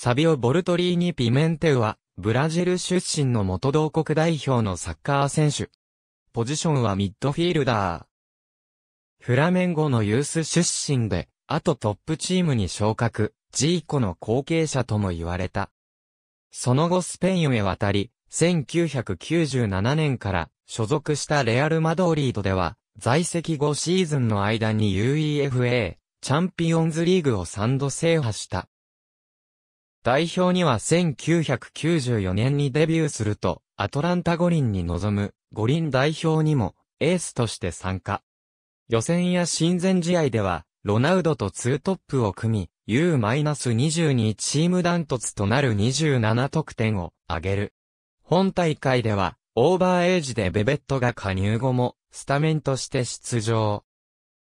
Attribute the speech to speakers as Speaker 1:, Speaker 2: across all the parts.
Speaker 1: サビオ・ボルトリーニ・ピメンテウは、ブラジル出身の元同国代表のサッカー選手。ポジションはミッドフィールダー。フラメンゴのユース出身で、あとトップチームに昇格、ジーコの後継者とも言われた。その後スペインへ渡り、1997年から所属したレアル・マドリードでは、在籍後シーズンの間に UEFA、チャンピオンズリーグを3度制覇した。代表には1994年にデビューすると、アトランタ五輪に臨む五輪代表にもエースとして参加。予選や親善試合では、ロナウドとツートップを組み、U-22 チームダントツとなる27得点を挙げる。本大会では、オーバーエイジでベベットが加入後も、スタメンとして出場。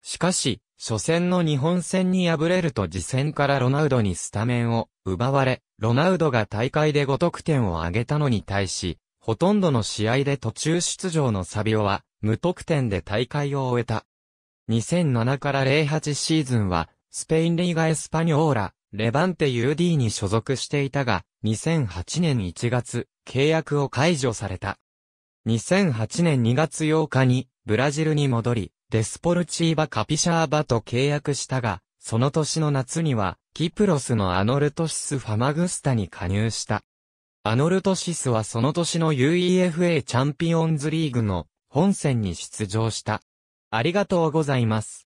Speaker 1: しかし、初戦の日本戦に敗れると次戦からロナウドにスタメンを奪われ、ロナウドが大会で5得点を挙げたのに対し、ほとんどの試合で途中出場のサビオは無得点で大会を終えた。2007から08シーズンは、スペインリーガエスパニョーラ、レバンテ UD に所属していたが、2008年1月、契約を解除された。2008年2月8日に、ブラジルに戻り、デスポルチーバ・カピシャーバと契約したが、その年の夏には、キプロスのアノルトシス・ファマグスタに加入した。アノルトシスはその年の UEFA チャンピオンズリーグの本戦に出場した。ありがとうございます。